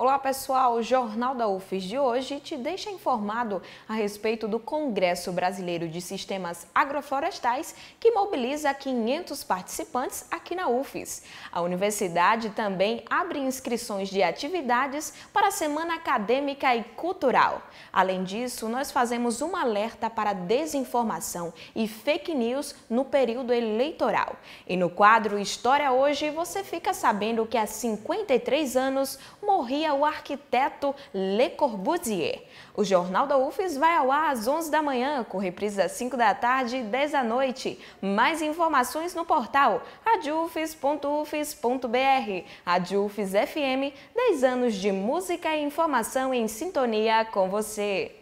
Olá pessoal, o Jornal da UFES de hoje te deixa informado a respeito do Congresso Brasileiro de Sistemas Agroflorestais que mobiliza 500 participantes aqui na UFES. A universidade também abre inscrições de atividades para a semana acadêmica e cultural. Além disso, nós fazemos um alerta para desinformação e fake news no período eleitoral. E no quadro História Hoje, você fica sabendo que há 53 anos morria o arquiteto Le Corbusier. O Jornal da UFES vai ao ar às 11 da manhã, com reprises às 5 da tarde e 10 da noite. Mais informações no portal radiufes.ufes.br. Rádio FM, 10 anos de música e informação em sintonia com você.